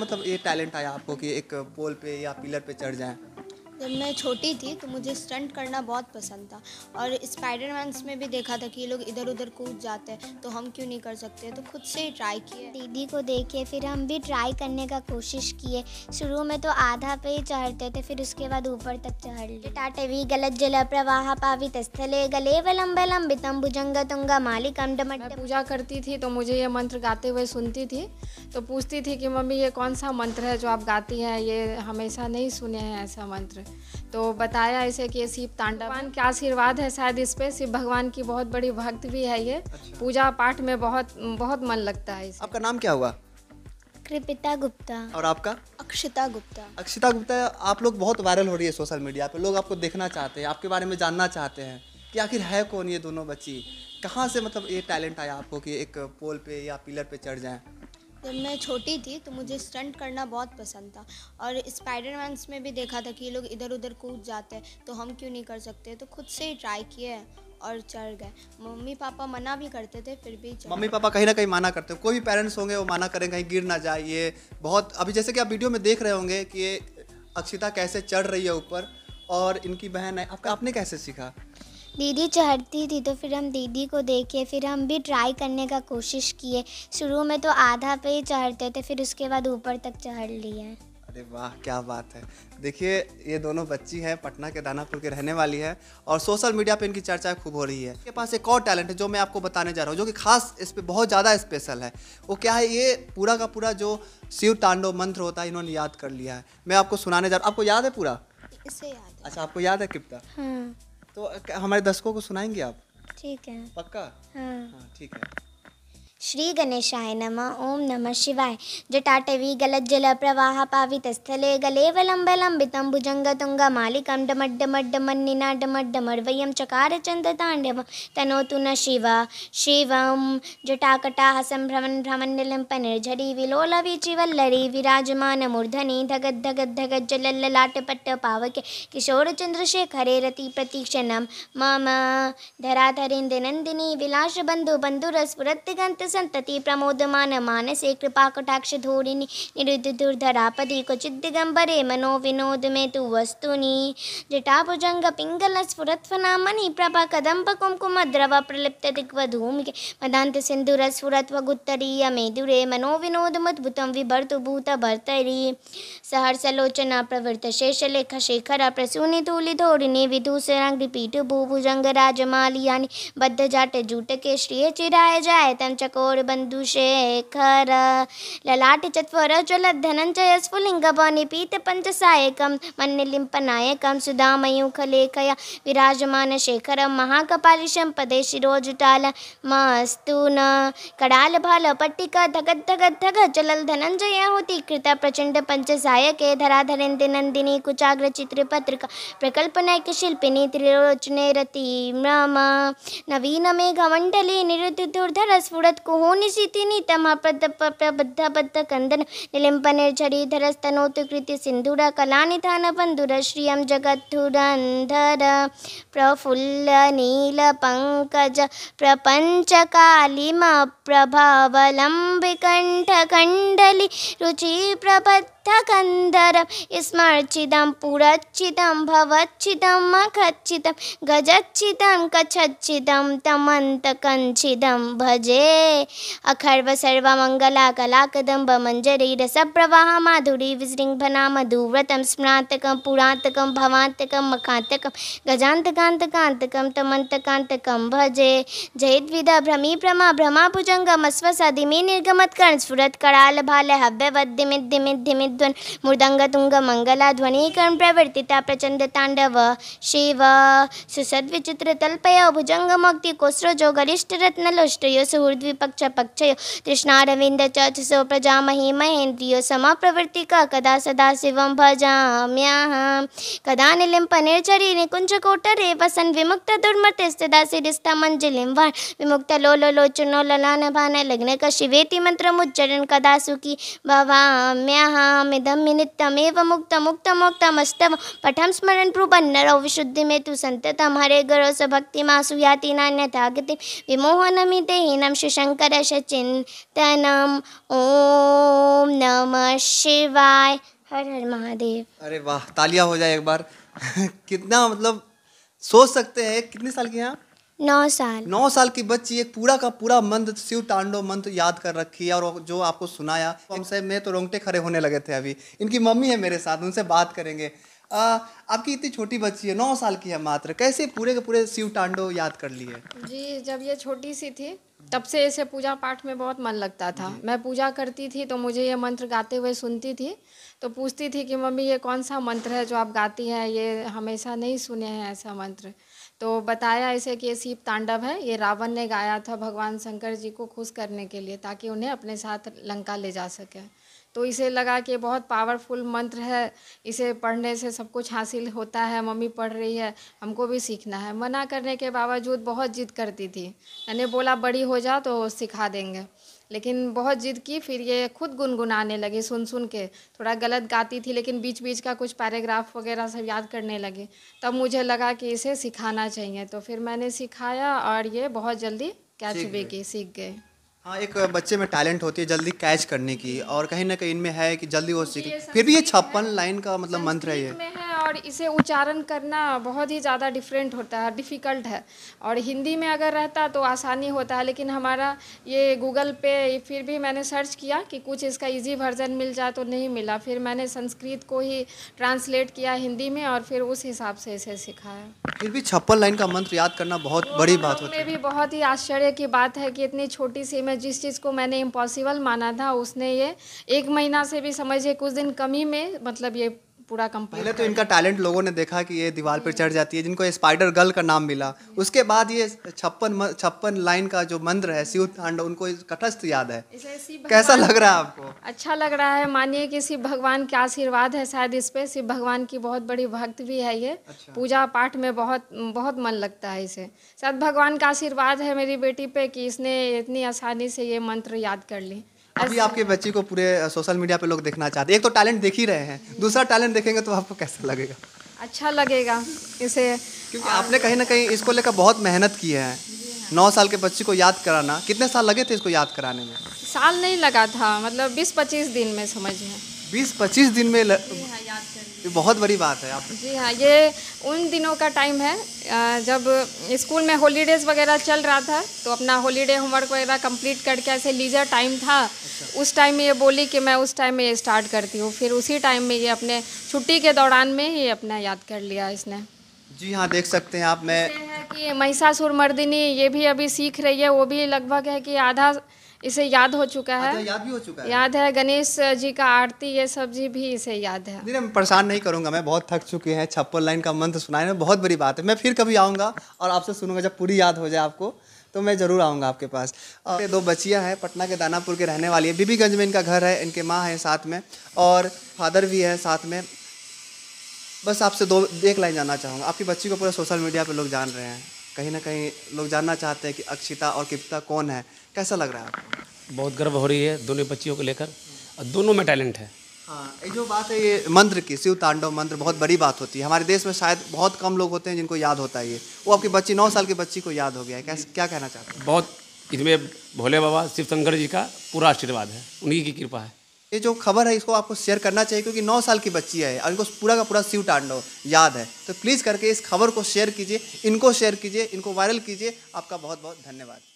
मतलब ये टैलेंट आया आपको कि एक पोल पे या पिलर पे चढ़ जाए जब मैं छोटी थी तो मुझे स्टंट करना बहुत पसंद था और मैं में भी देखा था कि ये लोग इधर उधर कूद जाते हैं तो हम क्यों नहीं कर सकते तो खुद से ही ट्राई किए दीदी को देखे फिर हम भी ट्राई करने का कोशिश किए शुरू में तो आधा पे ही चढ़ते थे फिर उसके बाद ऊपर तक चढ़ लिए भी गलत जल प्रवाह पावित स्थले गले वलम बलम बितम भुजंग तुंगा मालिक पूजा करती थी तो मुझे ये मंत्र गाते हुए सुनती थी तो पूछती थी कि मम्मी ये कौन सा मंत्र है जो आप गाती हैं ये हमेशा नहीं सुने हैं ऐसा मंत्र तो बताया इसे कि शिव तांडव भगवान का आशीर्वाद है शायद इस पे शिव भगवान की बहुत बड़ी भक्त भी है ये अच्छा। पूजा पाठ में बहुत बहुत मन लगता है इसे। आपका नाम क्या हुआ कृपिता गुप्ता और आपका अक्षिता गुप्ता अक्षिता गुप्ता आप लोग बहुत वायरल हो रही है सोशल मीडिया पे लोग आपको देखना चाहते हैं आपके बारे में जानना चाहते हैं कि आखिर है कौन ये दोनों बच्ची कहाँ से मतलब ये टैलेंट आया आपको कि एक पोल पे या पिलर पे चढ़ जाएं जब मैं छोटी थी तो मुझे स्टंट करना बहुत पसंद था और मैंस में भी देखा था कि ये लोग इधर उधर कूद जाते हैं तो हम क्यों नहीं कर सकते तो खुद से ही ट्राई किए और चढ़ गए मम्मी पापा मना भी करते थे फिर भी मम्मी पापा कहीं ना कहीं माना करते कोई भी पेरेंट्स होंगे वो माना करें कहीं गिर ना जाए ये बहुत अभी जैसे कि आप वीडियो में देख रहे होंगे कि ये अक्षिता कैसे चढ़ रही है ऊपर और इनकी बहन है आपका आपने कैसे सीखा दीदी चढ़ती थी तो फिर हम दीदी को देखे फिर हम भी ट्राई करने का कोशिश किए शुरू में तो आधा पे ही चढ़ते थे फिर उसके बाद ऊपर तक चढ़ लिए अरे वाह क्या बात है देखिए ये दोनों बच्ची हैं पटना के दानापुर के रहने वाली है और सोशल मीडिया पे इनकी चर्चा खूब हो रही है इनके पास एक और टैलेंट है जो मैं आपको बताने जा रहा हूँ जो कि खास इस पर बहुत ज़्यादा स्पेशल है वो क्या है ये पूरा का पूरा जो शिव तांडव मंत्र होता है इन्होंने याद कर लिया है मैं आपको सुनाने जा रहा हूँ आपको याद है पूरा इसे याद है। अच्छा आपको याद है किप्ता हाँ। तो हमारे दर्शकों को सुनाएंगे आप ठीक है पक्का हाँ, हाँ ठीक है श्री गणेशाय नम ओं नम शिवाय जटाटवी गलज्जल प्रवाह गलज्जलप्रवाह भुजंग गलेवलम्बलम्बितं भुजङ्गतुङ्गमालिकं डमड्डमड्डमन्निनाडमड्डमड्वयं चकार चन्दताण्डवं तनोतु न शिव शिव शिवं जटाकटाः सम्भ्रमन् भ्रमन्निलम्पनिर्झरि विलोलविचिवल्लरि विराजमानमूर्धनि धगद्धगद्धगज्जलल्ललाटपट्टपावके किशोरचन्द्रशेखरे रतिप्रतीक्षणं मम धराधरेन्दे नन्दिनी विलासबन्धुबन्धुरस्फुरत्तिगन्त संतति प्रमोदमान मानसे निरुद्ध दुर्धरापदी क्वचित् दिगम्बरे मनो विनोद मे तु वस्तुनि जटाभुजङ्गपिङ्गलस्फुरत्वनामनि प्रभाकदम्बकुङ्कुमद्रवप्रलिप्तदिग्वधूमिके मदान्तसिन्धुरस्फुरत्वगुत्तरीय मेदुरे मनो विनोद भर्तरी सहर्ष लोचना प्रवृत प्रवृत्त शेषलेख शेखर जाट जूट के श्रिय चिराय जाय तं चको बंधु शेखर ललाट चत्वरज्वलधनञ्जय स्फुलिङ्गपाणिपीतपञ्चसायकं मन्यलिम्पनायकं विराजमान शेखर महाकपालिशं पदे शिरोजुटालमस्तु न पंच धगद्धगद्धग ज्वलधनञ्जय होतीकृता प्रचण्डपञ्चसायके धराधरेन्दे नन्दिनी कुचाग्रचित्रपत्रिका प्रकल्पनैकशिल्पिनी त्रिलोचने निरुद्ध दुर्धर स्फुत ಹೂನಿಸಿತೀನಿ ತಮ್ಮ ಪ್ರಬದ್ಧ ಪ್ರಬದ್ಧ ಬದ್ಧ ಕಂದನ ನಿಲಿಂಪನೆ ಝಡಿ ಧರಸ್ತನೋತು ಕೃತಿ ಸಿಂಧೂರ ಕಲಾನಿಧಾನ ಬಂಧುರ ಶ್ರಿಯಂ ಜಗದ್ಧುರಂಧರ ಪ್ರಫುಲ್ಲ ನೀಲ ಪಂಕಜ ಪ್ರಪಂಚ ಕಾಲಿಮ प्रभावलम्बिकण्ठकण्डलि रुचिप्रबद्धकन्दरं स्मर्चितं पुरच्छितं भवच्छिदम् अखच्छितं गजच्छितं कच्छच्छिदं तमन्तकञ्चिदं भजे अखर्व रस प्रवाह माधुरी विजृम्भना मधुव्रतं स्नातकं पुरान्तकं भवान्तकं मकान्तकं गजान्तकान्तकान्तकं तमन्तकान्तकं भजे जयद्विदा भ्रमी प्रमा भ्रमा भुजङ्ग मृदङ्गमस्वसदिमे निर्गमत्कर्ण स्फुरत्करालभालहव्यवद्दिमिद्दिमिद्दिमिद्वन् मृदङ्गतुङ्गमङ्गलाध्वनीकर्ण प्रवर्तिता तांडव शिव सुसद विचित्र तल्पय भुजंग सुसद्विचित्रतल्पयो भुजङ्गमौक्तिकोस्रजो गरिष्ठरत्नलोष्टयो सुहृद्विपक्षपक्षयो प्रजा मही महेन्द्रियो समप्रवर्तिक कदा सदा शिव भजाम्याहं कदा निलिम्पनिर्झरि निकुञ्जकोटरे वसन् विमुक्तदुर्मते स्थिदा सिरिस्ता विमुक्त लोलो लोचनो ललान भवानाय लग्नकशिवेति मन्त्रमुच्चरन् कदा सुखी भवाम्यहमिदं नित्यमेव स्मरण प्रूपन स्मरन् विशुद्धि में तु सन्ततं हरे गुरो स भक्ति मासु याति नान्यथा गतिं विमोहनमिते हीनं सचिंतनम ओम नम शिवाय हर हर महादेव अरे वाह तालियां हो जाए एक बार कितना मतलब सोच सकते हैं कितने साल के हैं आप नौ साल नौ साल की बच्ची एक पूरा का पूरा मंत्र शिव तांडो मंत्र याद कर रखी है और जो आपको सुनाया हमसे मैं तो रोंगटे खड़े होने लगे थे अभी इनकी मम्मी है मेरे साथ उनसे बात करेंगे आपकी इतनी छोटी बच्ची है नौ साल की है मात्र कैसे पूरे के पूरे शिव तांडव याद कर लिए जी जब ये छोटी सी थी तब से इसे पूजा पाठ में बहुत मन लगता था मैं पूजा करती थी तो मुझे ये मंत्र गाते हुए सुनती थी तो पूछती थी कि मम्मी ये कौन सा मंत्र है जो आप गाती हैं ये हमेशा नहीं सुने हैं ऐसा मंत्र तो बताया इसे कि ये शिव तांडव है ये रावण ने गाया था भगवान शंकर जी को खुश करने के लिए ताकि उन्हें अपने साथ लंका ले जा सके तो इसे लगा कि बहुत पावरफुल मंत्र है इसे पढ़ने से सब कुछ हासिल होता है मम्मी पढ़ रही है हमको भी सीखना है मना करने के बावजूद बहुत जिद करती थी मैंने बोला बड़ी हो जाओ तो सिखा देंगे लेकिन बहुत जिद की फिर ये खुद गुनगुनाने लगी सुन सुन के थोड़ा गलत गाती थी लेकिन बीच बीच का कुछ पैराग्राफ वगैरह सब याद करने लगे तब मुझे लगा कि इसे सिखाना चाहिए तो फिर मैंने सिखाया और ये बहुत जल्दी कैच भी की सीख गए हाँ एक बच्चे में टैलेंट होती है जल्दी कैच करने की और कहीं ना कहीं इनमें है कि जल्दी वो सीख फिर भी ये छप्पन लाइन का मतलब मंत्र है ये और इसे उच्चारण करना बहुत ही ज़्यादा डिफरेंट होता है डिफ़िकल्ट है और हिंदी में अगर रहता तो आसानी होता है लेकिन हमारा ये गूगल पे फिर भी मैंने सर्च किया कि कुछ इसका इजी वर्जन मिल जाए तो नहीं मिला फिर मैंने संस्कृत को ही ट्रांसलेट किया हिंदी में और फिर उस हिसाब से इसे सिखाया फिर भी छप्पन लाइन का मंत्र याद करना बहुत तो बड़ी बात तो होती है भी बहुत ही आश्चर्य की बात है कि इतनी छोटी सी मैं जिस चीज़ को मैंने इम्पॉसिबल माना था उसने ये एक महीना से भी समझिए कुछ दिन कमी में मतलब ये पूरा कम पहले तो इनका टैलेंट लोगों ने देखा कि ये दीवार पर चढ़ जाती है जिनको ये स्पाइडर गर्ल का नाम मिला उसके बाद ये छप्पन छप्पन लाइन का जो मंत्र है शिव तांडव उनको कटस्थ याद है कैसा लग रहा है आपको अच्छा लग रहा है मानिए कि शिव भगवान का आशीर्वाद है शायद इस पे शिव भगवान की बहुत बड़ी भक्त भी है ये अच्छा। पूजा पाठ में बहुत बहुत मन लगता है इसे शायद भगवान का आशीर्वाद है मेरी बेटी पे कि इसने इतनी आसानी से ये मंत्र याद कर ली अभी आपके बच्चे को पूरे सोशल मीडिया पे लोग देखना चाहते हैं एक तो टैलेंट देख ही रहे हैं दूसरा टैलेंट देखेंगे तो आपको कैसा लगेगा अच्छा लगेगा इसे क्योंकि आपने कहीं ना कहीं इसको लेकर बहुत मेहनत की है नौ साल के बच्चे को याद कराना कितने साल लगे थे इसको याद कराने में साल नहीं लगा था मतलब बीस पच्चीस दिन में समझिए बीस पच्चीस दिन में ल... हाँ, ये बहुत बड़ी बात है आप जी हाँ ये उन दिनों का टाइम है जब स्कूल में हॉलीडेज़ वगैरह चल रहा था तो अपना हॉलीडे होमवर्क वगैरह कंप्लीट करके ऐसे लीजर टाइम था उस टाइम में ये बोली कि मैं उस टाइम में ये स्टार्ट करती हूँ फिर उसी टाइम में ये अपने छुट्टी के दौरान में ही अपना याद कर लिया इसने जी हाँ देख सकते हैं आप मैं है कि महिषासुर मर्दिनी ये भी अभी सीख रही है वो भी लगभग है कि आधा इसे याद हो चुका है याद भी हो चुका है याद है गणेश जी का आरती ये सब जी भी इसे याद है नहीं मैं परेशान नहीं करूंगा मैं बहुत थक चुकी है छप्पन लाइन का मंत्र सुनाया बहुत बड़ी बात है मैं फिर कभी आऊंगा और आपसे सुनूंगा जब पूरी याद हो जाए आपको तो मैं ज़रूर आऊँगा आपके पास ये दो बच्चियाँ हैं पटना के दानापुर के रहने वाली है बीबीगंज में इनका घर है इनके माँ हैं साथ में और फादर भी है साथ में बस आपसे दो एक लाइन जानना चाहूँगा आपकी बच्ची को पूरा सोशल मीडिया पर लोग जान रहे हैं कहीं ना कहीं लोग जानना चाहते हैं कि अक्षिता और किप्ता कौन है कैसा लग रहा है आपको बहुत गर्व हो रही है दोनों बच्चियों को लेकर और दोनों में टैलेंट है हाँ ये जो बात है ये मंत्र की शिव तांडव मंत्र बहुत बड़ी बात होती है हमारे देश में शायद बहुत कम लोग होते हैं जिनको याद होता है ये वो आपकी बच्ची नौ साल की बच्ची को याद हो गया है कैसे क्या कहना चाहते हैं बहुत इसमें भोले बाबा शिव शंकर जी का पूरा आशीर्वाद है उन्हीं की कृपा है ये जो खबर है इसको आपको शेयर करना चाहिए क्योंकि नौ साल की बच्ची है और इनको पूरा का पूरा शिव तांडव याद है तो प्लीज़ करके इस खबर को शेयर कीजिए इनको शेयर कीजिए इनको वायरल कीजिए आपका बहुत बहुत धन्यवाद